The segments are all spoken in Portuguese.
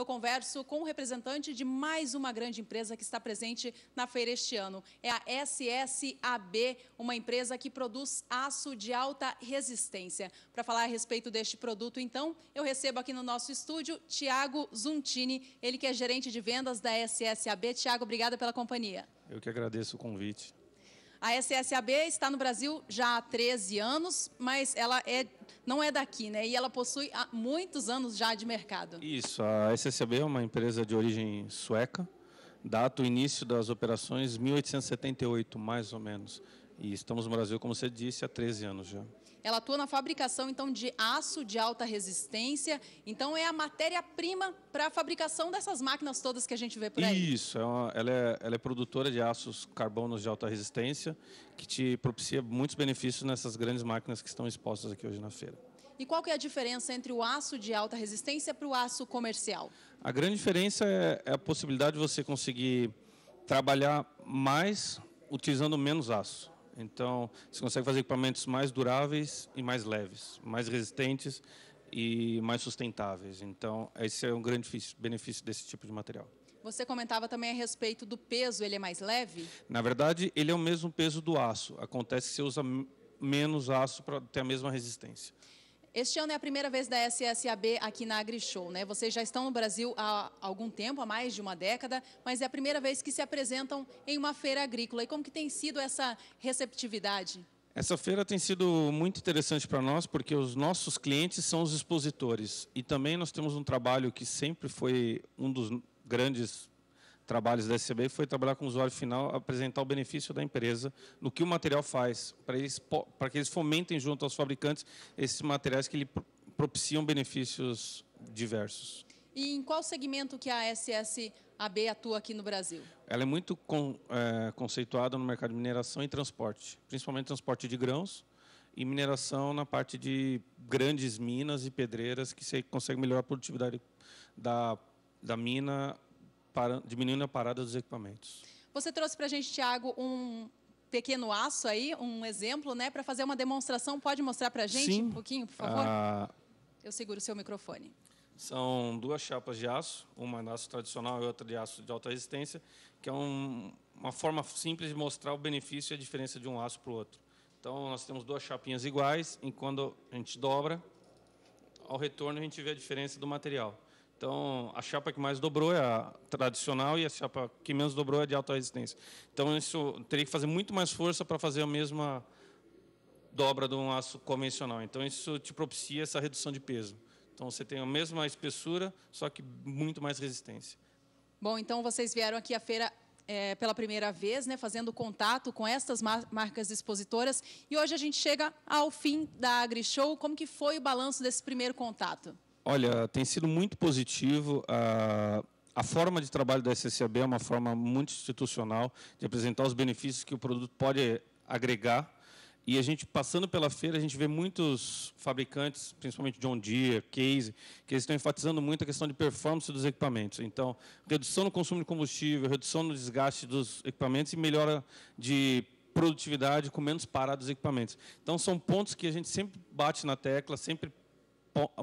eu converso com o um representante de mais uma grande empresa que está presente na feira este ano. É a SSAB, uma empresa que produz aço de alta resistência. Para falar a respeito deste produto, então, eu recebo aqui no nosso estúdio Tiago Zuntini, ele que é gerente de vendas da SSAB. Tiago, obrigada pela companhia. Eu que agradeço o convite. A SSAB está no Brasil já há 13 anos, mas ela é, não é daqui, né? E ela possui há muitos anos já de mercado. Isso, a SSAB é uma empresa de origem sueca, data o início das operações 1878, mais ou menos. E estamos no Brasil, como você disse, há 13 anos já. Ela atua na fabricação então de aço de alta resistência, então é a matéria-prima para a fabricação dessas máquinas todas que a gente vê por aí. Isso, é uma, ela, é, ela, é, produtora de aços carbonos de alta resistência, que te propicia muitos benefícios nessas grandes máquinas que estão expostas aqui hoje na feira. E qual que é a diferença entre o aço de alta resistência para o aço comercial? A grande diferença é, é a possibilidade de você conseguir trabalhar mais utilizando menos aço. Então, você consegue fazer equipamentos mais duráveis e mais leves, mais resistentes e mais sustentáveis. Então, esse é um grande benefício desse tipo de material. Você comentava também a respeito do peso, ele é mais leve? Na verdade, ele é o mesmo peso do aço. Acontece que você usa menos aço para ter a mesma resistência. Este ano é a primeira vez da SSAB aqui na AgriShow, né? Vocês já estão no Brasil há algum tempo, há mais de uma década, mas é a primeira vez que se apresentam em uma feira agrícola. E como que tem sido essa receptividade? Essa feira tem sido muito interessante para nós, porque os nossos clientes são os expositores. E também nós temos um trabalho que sempre foi um dos grandes trabalhos da SCB foi trabalhar com o usuário final, apresentar o benefício da empresa no que o material faz, para, eles, para que eles fomentem junto aos fabricantes esses materiais que lhe propiciam benefícios diversos. E em qual segmento que a SSAB atua aqui no Brasil? Ela é muito con, é, conceituada no mercado de mineração e transporte, principalmente transporte de grãos e mineração na parte de grandes minas e pedreiras que você consegue melhorar a produtividade da, da mina para, diminuindo a parada dos equipamentos. Você trouxe para a gente, Tiago, um pequeno aço aí, um exemplo, né, para fazer uma demonstração. Pode mostrar para a gente Sim. um pouquinho, por favor? Ah, Eu seguro o seu microfone. São duas chapas de aço, uma de aço tradicional e outra de aço de alta resistência, que é um, uma forma simples de mostrar o benefício e a diferença de um aço para o outro. Então, nós temos duas chapinhas iguais, e quando a gente dobra, ao retorno a gente vê a diferença do material. Então, a chapa que mais dobrou é a tradicional e a chapa que menos dobrou é de alta resistência. Então, isso teria que fazer muito mais força para fazer a mesma dobra de um aço convencional. Então, isso te propicia essa redução de peso. Então, você tem a mesma espessura, só que muito mais resistência. Bom, então vocês vieram aqui à feira é, pela primeira vez, né, fazendo contato com estas marcas expositoras. E hoje a gente chega ao fim da AgriShow. Como que foi o balanço desse primeiro contato? Olha, tem sido muito positivo. A, a forma de trabalho da SSAB é uma forma muito institucional de apresentar os benefícios que o produto pode agregar. E a gente, passando pela feira, a gente vê muitos fabricantes, principalmente John Deere, Case, que eles estão enfatizando muito a questão de performance dos equipamentos. Então, redução no consumo de combustível, redução no desgaste dos equipamentos e melhora de produtividade com menos parados dos equipamentos. Então, são pontos que a gente sempre bate na tecla, sempre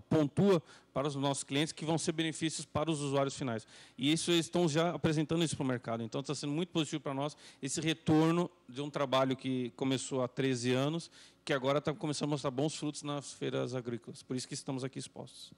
pontua para os nossos clientes que vão ser benefícios para os usuários finais. E isso eles estão já apresentando isso para o mercado. Então está sendo muito positivo para nós esse retorno de um trabalho que começou há 13 anos, que agora está começando a mostrar bons frutos nas feiras agrícolas. Por isso que estamos aqui expostos.